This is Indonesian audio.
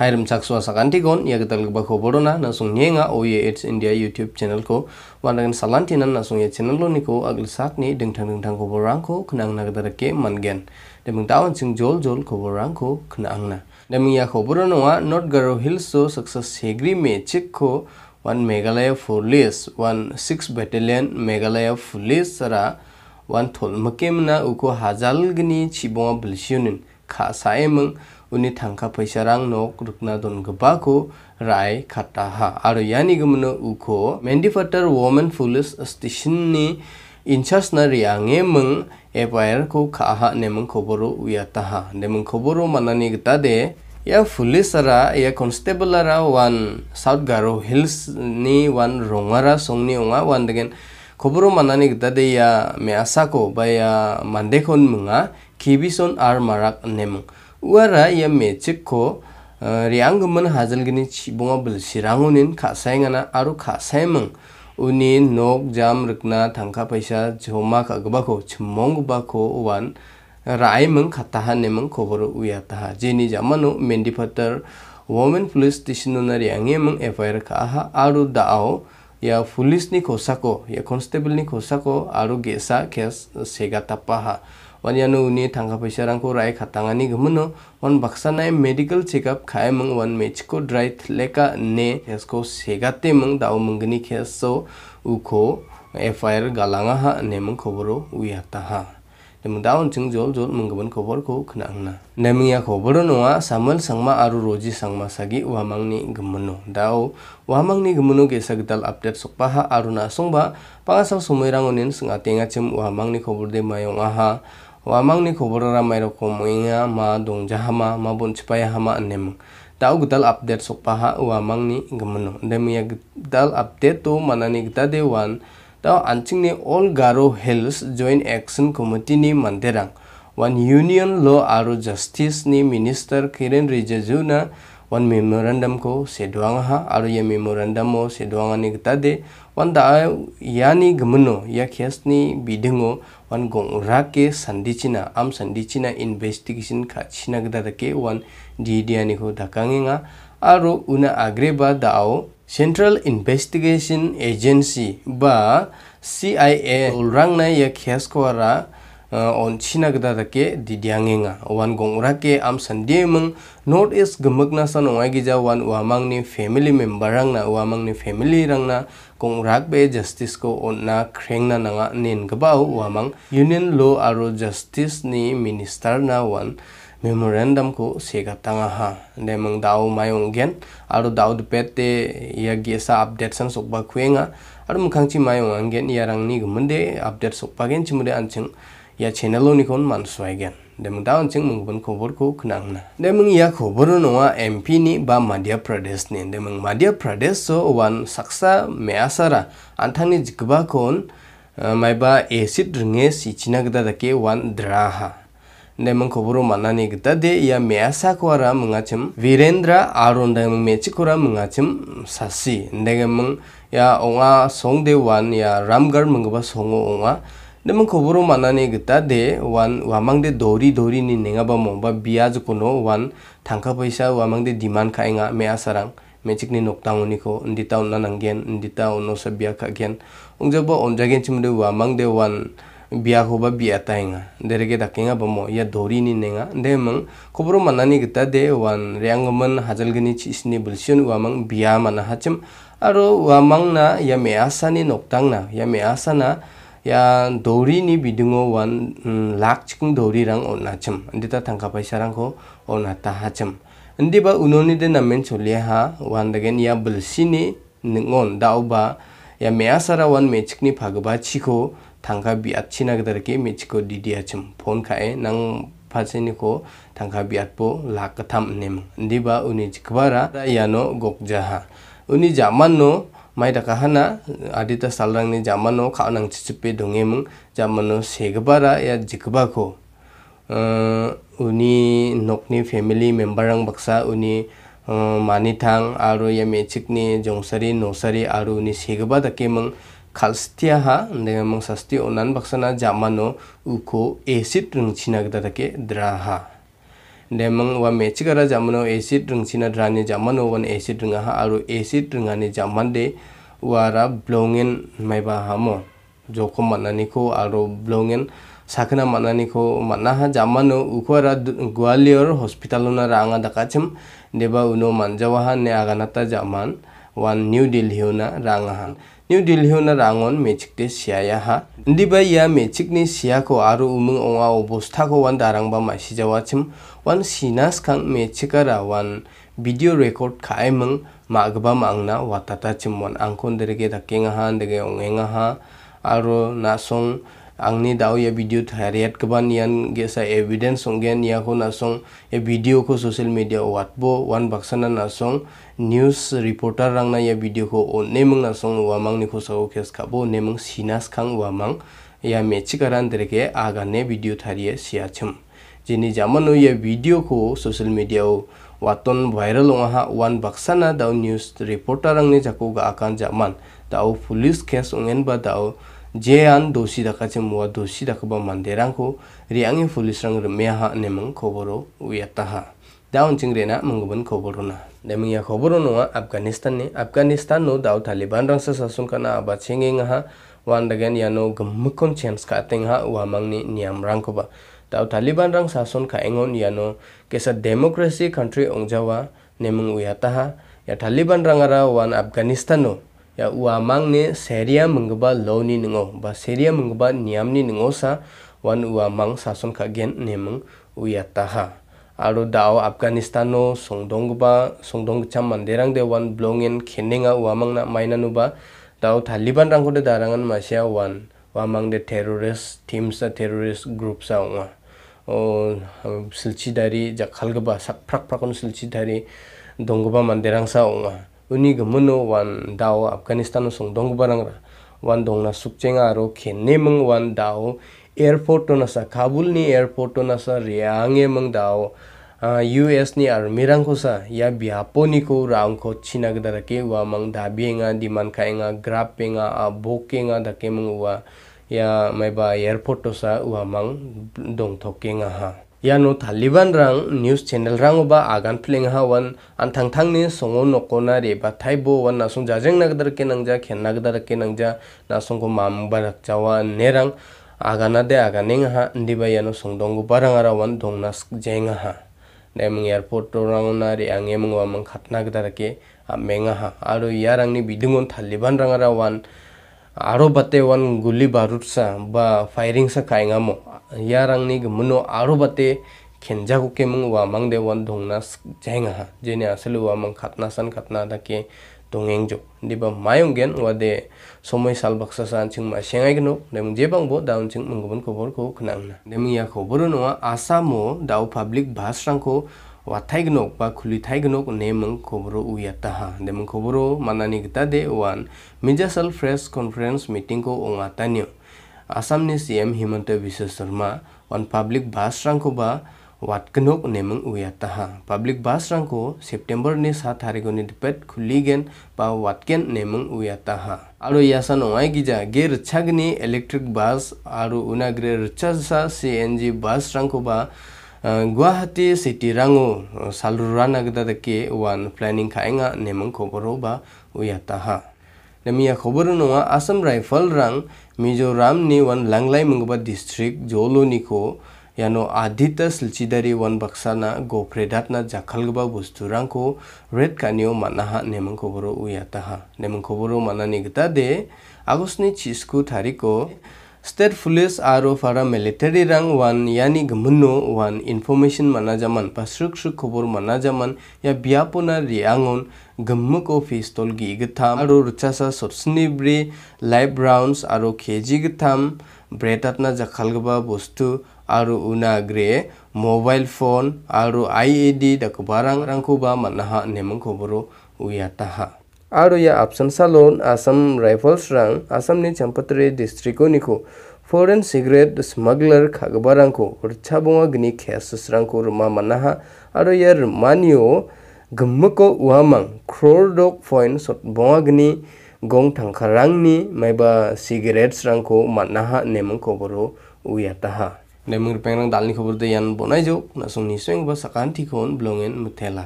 Hai Hairim Chakswa Sakantikon, ya kita lupa khoborona, nasung nyenga Oye It's India YouTube channel ko. Wandangin salantinan nasung ya channel lo niko, agil sakni dengtang-dengtang khoborang ko, kenang nagadara ke mangen. Demeng tawan sing jol-jol khoborang ko, kenang na. Demeng ya khoborona wa, North Garo Hills to success segri me chik ko, wan Megalaya Police, wan Six Battalion Megalaya Police sara, wan tol mekem na uko hajal gini cibonga bilisyunin. Ka saemeng, uni tangka paisarang nok rukna don ko rai ha aro yani gimino uko mendifater woman foolish station ni inchas na riange mung FIR ko kaha nemung koboro uyataha nemung koboro manani gita de ia police ara ia constable ara wan South Garo Hills ni wan rongara songni unga wan degen koboro manani gita de ia measa ko ba ia mandekon munga kibison ar marak nemung wara yamme chikko riangman hajalgini chibunga bil sirangunin khasayangana aru khasaymang uni nok jam rikna tangka paisa joma kagabako chimmongbako wan raimang khatahanemang khobor uyataha jeni jamano mendi phatar women police station na riangemang fir kha aru dao या police नि खोसाको या constable नि खोसाको आरो गेसा case सेगा तापाहा wanyano uni tangka pesarangko rai katangani gemeno wan nae medical checkup meng wan mechko dry leka ne esko segate segatemung dao menggeni keso uko fire galanga ha ne nemung khoboro uyata ha demung daun ceng jol jol menggemen kobor ko ne nemung ya khoboro noa samuel sangma aru roji sangma sagi wamangni gimno dao wamangni gemeno ge sagital update paha aru aruna songba pangasal somoirang onin singatenga chem wamangni kobor de mayong aha wamang ni khobor ra mai rokom ma dong jahama ma bonchpai hama annem tau gudal update sok paha wamang ni gmano ya gudal update to manani gda de wan tau anching ni all garo hills joint action committee ni manderang wan union law aro justice ni minister kiren rijaju wan memorandum ko sedoanga ha aro ia memorandum o sedoangani gitade wanda iani gemuno ia kiasni bidingo wan gongra sandi china, am china investigation ke, gidadake wan didiani ko dakangenga aro una agreba dao Central Investigation Agency ba CIA ulrang na ia ya kias ko ara Eh, on china gada ke didiangenga wan gongra ke am meng north east na san ongai gija wan ni family member wamang ni family rang na gong kongrak be justice ko na kreng na nanga nin gabau wamang union law aro justice ni minister na wan memorandum ko sega tanga ha meng dau mayong gen aro dau pete ya gesa update san sokba kwenga aro mukhangchi mayong angen rang ni gemende update sokpa gen chimude anching या चेनेलनिखौनो मानसुहायगोन देमों दा ओनजों मुंबन खबरखौ खोनांना देमों या खबर नङा एमपिनि बा मध्य प्रदेशनि देमों मध्य प्रदेश वान साक्सा मेयासारा आन्थानि जिगबाखौन मायबा एसिड रिङे सिचिना गदा दके वान द्राहा देमों खबरो माननानि गदा दे या मेयासाखौ आरा मुङाचिम वीरेन्द्र आरन देमों मेचिखौरा मुङाचिम सासि देमों या ओङा सं दे वान या रामगढ़ मुङबा सङो ओङा Namun kuburu nih kita de wan wamang de dori dori ni nenga ba mongba biaj kono wan tangka paisa wamang de diman ka enga me asarang mechik ni noktang ni ko ndita onna nanggen ndita no sabia ka gen ungja ba onja gen de wamang de wan biya ho ba biya ta enga dere ge dakenga ba mo ya dori ni nenga de mang kuburu nih kita de wan riangman hajal cik chisni bulsion wamang biya mana hachim aro wamang na ya me nih noktang na ya me na. yang dori ni bidungo wan lak chikung dori rang onacham andita tangka paisa rangko onata hacham andiba unoni de namen choliha wan dagen ya bulsini ningon dauba ya measara wan mechikni phagba chiko tangka biat china gadarke mechiko didiacham phone khae nang 파체니코 당카 비앗보 라카탐 님 디바 우니 지크바라 야노 곡자하 우니 자만노 mai maida kahana adita ni jamano cicipi chichipe dongem jamano segbara ya jikba ko eh, uni nokni family member rang baksa uni eh, manitang aro ya ni jongsari nosari aro uni segba dake mang khalstia ha ndega mang sasti onan baksana jamano uko acid rung cina gida dake draha নেমং ওয়া মেচিকারা জামানো acid রংসিনা ড্রানি জামানো ওয়ান acid রঙা হা আর এসিড রঙানি জামান দে ওয়ারা ব্লংগেন মাইবা হামো জখম মাননিকো আর ব্লংগেন সাকনা মাননিকো মাননা হা জামানো উকোরা গোয়ালিয়র হসপিটালনা রাঙা দাকাছম দেবা উনো মানজাওয়া হা নে আগানাতা জামান wan new delhi na rang a ha new n delhi na rangon magic d e sia ya ha ndi ba ya magic ni sia ko aru umung onga o b o s t a ko wan darang ba ma si jawa chim wan sinas kang magic ra wan video record khai mang magba mangna a watata chim wan angkon derege dakenga ha n dege ongenga ha a r u nasong ang ni dau ya video thariat kaban yan gesa evidence ongen ya ko nasong ya video ko sosial media watbo wan na nasong news reporter rang na ya video ko o nemang nasong wamang ni khosaw kes kabo nemang sinas khang wamang ya mechi karan dreke aga ne video thariye siachum jini jaman o ya video ko sosial media o waton viral o ha baksa na dau news reporter rang ni jaku ga akan jaman dau police case ongen ba dau jean dosi cem mua dosi dakba manderangko riangin fulis rang rmea ha nemeng khoboro uyataha daun rena mangban khoborona deming ya noa afghanistan ne afghanistan no daun taliban rangsa sasun kana abat chengeng ha wan dagen yano gmmkon chance ka teng ha wa mangni niam rang koba daun taliban rang sasun ka engon yano kesa demokrasi country jawa nemeng uyataha ya taliban rangara wan afghanistan no ya uamang ne seria menggeba loni nengo ba seria menggeba niamni nengo sa wan uamang sason kagen nemeng uyataha aro dao afganistano songdongba songdongcham manderang de wan blongen khenenga uamang na mainanu ba dao taliban rangko de darangan masia wan uamang de terrorist teams a terrorist groups a sak prak jakhalgba sakprak prakon dari dongoba manderang sa unga uni ga mono wan dao afghanistan sung dong barang wan dong na aro ro ne mung wan dao airport to nasa kabul ni airport to nasa riange mung dao US ni army mirang ko sa ya biapo ni ko raung ko chinag ke wa mang dabi nga man ka nga grab nga aboke nga dake mung wa ya mai ba airport to sa wa mang dong thoke nga ha yanu taliban rang news channel rang ba agan fling ha wan an t a n g t a n g ni songo noko na re ba t a i bo wan nasung jajeng nagdar ke nangja k e n nagdar ke nangja nasung ko mam barak j a w a ne rang agana de aganing ha ndi ba yanu songdong gu b a r a n g ara wan dong nas jeng ha nemng airport to rang na re angem ngwa mang khatna gdar ke a menga ha aru yarang ni bidungon taliban rang ara wan aro bate wan guli barut sa ba firing sa kainga mo nih gemuno aro bate khenja ku ke mung wa de wan dongna jenga ha jeni asli wa mang khatna san khatna da ke dongeng jo ba mayung gen wa de somoi sal baksa san ching ma shengai gnu nem je bang bo daun ching mung gun ko bor ko khnang na nem ya ko bor no asamo dau public bus rang ko वाथाई wa thaignok ba khuli thaignok nemang khobro uya taha खबरो khobro गता दे वान मिजा सेल press conference meeting को ओंगा tanyo आसाम ने सीएम हिमंत विश्व शर्मा वन पब्लिक बास रंग को बा वाटकनोक उया उयाता पब्लिक बास रंग को सेप्टेम्बर ने सात तारीख ने डिपेट खुलीगेन बा वाटकेन उया उयाता आरो यासा नङाय गिजा गे रिचागनि इलेक्ट्रिक बास आरो उनाग्रे रिचासा सीएनजी बास रंग को बा गुवाहाटी सिटी rangu salurana के वन प्लानिंग khaenga नेम खबर उहा uyataha नमिया खबर नङा आसम राइफल रां मिजोरामनि वन लांलाय मंगबा डिस्ट्रिक्ट जोलोनिखौ यानो आदित्य सिलचिदारी वन बक्साना गफ्रेदातना जाखालगबा बुस्तु रंग को रेड कानियाव मानाहा नेम खबर उहा नेम खबर मानानि गता दे आगस्ट आगस्टनि छिसकु को स्टेट पुलिस और फारा मिलिटारी रंग वन यानी घमुनो वन इन्फॉर्मेशन मना जामन पश्रुक सुख खबर मना जामन या ब्यापोना रियांगोन घम्म को फिस्तोल गी गथाम आरो रुचासा सोसनिब्रे लाइफ ब्राउन्स आरो खेजी गथाम ब्रेटातना जखालगबा बस्तु आरो उनाग्रे मोबाइल फोन आरो आईएडी दकबारांग रंगखौबा मनहा नेमंखौबो उयाताहा Aru ya absen salon asam rifles rang asam ni champatre distrik uniku. Foreign cigarette smuggler kagabarangku. Urcabunga gini kesus rangku rumah manaha. Aru ya rumanio gemeko uamang. Krodok foin sot bunga gini gong tangkarang ni maiba cigarette rangku manaha nemeng koboro uyataha. Nemeng rupeng rang dalni koboro deyan bonai jok. Nasung niseng basakan tikon blongen mutela.